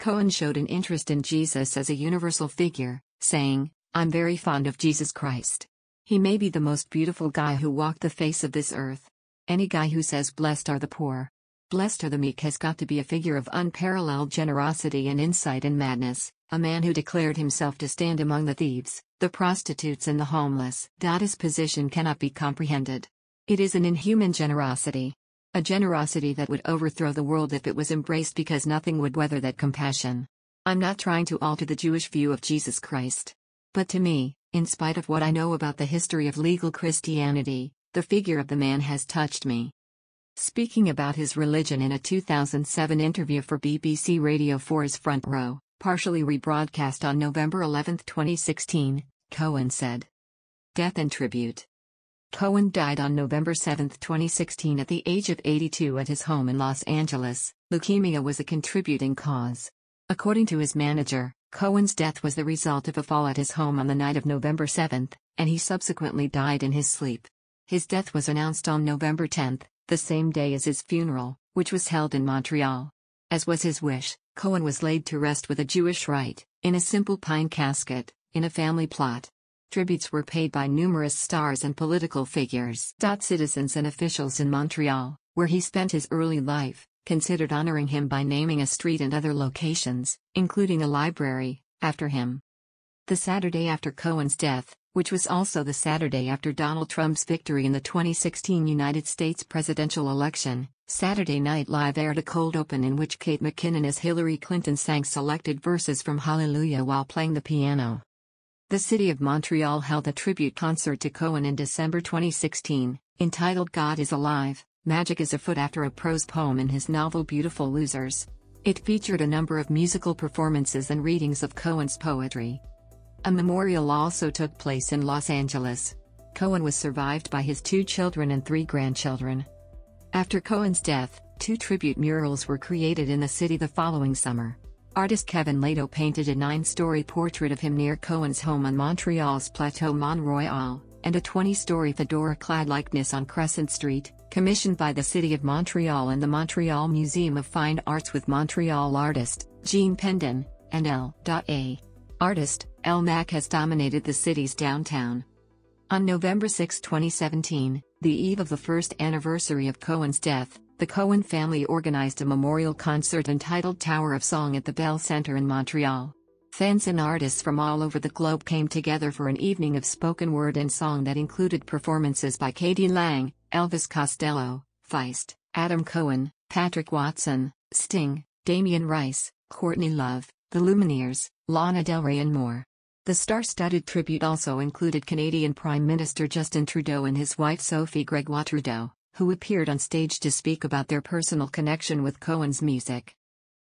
Cohen showed an interest in Jesus as a universal figure, saying, I'm very fond of Jesus Christ. He may be the most beautiful guy who walked the face of this earth. Any guy who says blessed are the poor, Blessed are the meek has got to be a figure of unparalleled generosity and insight and madness, a man who declared himself to stand among the thieves, the prostitutes, and the homeless. His position cannot be comprehended. It is an inhuman generosity. A generosity that would overthrow the world if it was embraced because nothing would weather that compassion. I'm not trying to alter the Jewish view of Jesus Christ. But to me, in spite of what I know about the history of legal Christianity, the figure of the man has touched me. Speaking about his religion in a 2007 interview for BBC Radio 4's Front Row, partially rebroadcast on November 11, 2016, Cohen said. Death and Tribute Cohen died on November 7, 2016 at the age of 82 at his home in Los Angeles. Leukemia was a contributing cause. According to his manager, Cohen's death was the result of a fall at his home on the night of November 7, and he subsequently died in his sleep. His death was announced on November 10, the same day as his funeral, which was held in Montreal. As was his wish, Cohen was laid to rest with a Jewish rite, in a simple pine casket, in a family plot. Tributes were paid by numerous stars and political figures. Citizens and officials in Montreal, where he spent his early life, considered honoring him by naming a street and other locations, including a library, after him. The Saturday after Cohen's death, which was also the Saturday after Donald Trump's victory in the 2016 United States presidential election, Saturday Night Live aired a cold open in which Kate McKinnon as Hillary Clinton sang selected verses from Hallelujah while playing the piano. The city of Montreal held a tribute concert to Cohen in December 2016, entitled God is Alive, Magic is Afoot after a prose poem in his novel Beautiful Losers. It featured a number of musical performances and readings of Cohen's poetry, a memorial also took place in Los Angeles. Cohen was survived by his two children and three grandchildren. After Cohen's death, two tribute murals were created in the city the following summer. Artist Kevin Lato painted a nine-story portrait of him near Cohen's home on Montreal's Plateau Mont-Royal, and a 20-story fedora-clad likeness on Crescent Street, commissioned by the City of Montreal and the Montreal Museum of Fine Arts with Montreal artist, Jean Pendon, and L. A. Artist, El Mac has dominated the city's downtown. On November 6, 2017, the eve of the first anniversary of Cohen's death, the Cohen family organized a memorial concert entitled Tower of Song at the Bell Center in Montreal. Fans and artists from all over the globe came together for an evening of spoken word and song that included performances by Katie Lang, Elvis Costello, Feist, Adam Cohen, Patrick Watson, Sting, Damien Rice, Courtney Love, The Lumineers, Lana Del Rey and more. The star-studded tribute also included Canadian Prime Minister Justin Trudeau and his wife Sophie Gregoire Trudeau, who appeared on stage to speak about their personal connection with Cohen's music.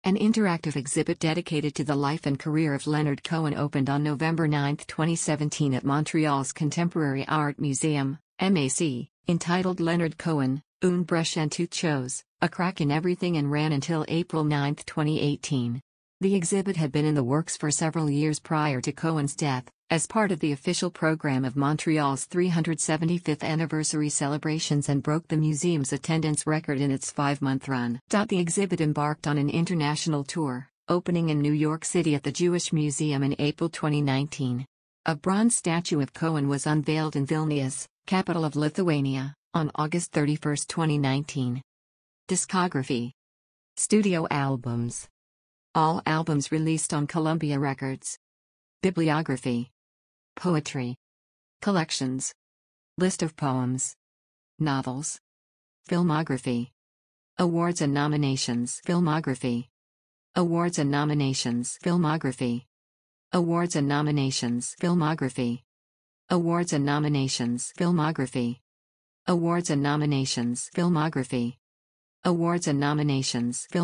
An interactive exhibit dedicated to the life and career of Leonard Cohen opened on November 9, 2017 at Montreal's Contemporary Art Museum, MAC, entitled Leonard Cohen, Une Brèche and Two Chose, A Crack in Everything and ran until April 9, 2018. The exhibit had been in the works for several years prior to Cohen's death, as part of the official program of Montreal's 375th anniversary celebrations and broke the museum's attendance record in its five month run. The exhibit embarked on an international tour, opening in New York City at the Jewish Museum in April 2019. A bronze statue of Cohen was unveiled in Vilnius, capital of Lithuania, on August 31, 2019. Discography Studio albums all albums released on Columbia Records. Bibliography Poetry Collections List of poems Novels Filmography Awards and nominations Filmography Awards and nominations Filmography Awards and nominations Filmography Awards and nominations Filmography Awards and nominations Filmography Awards and nominations Film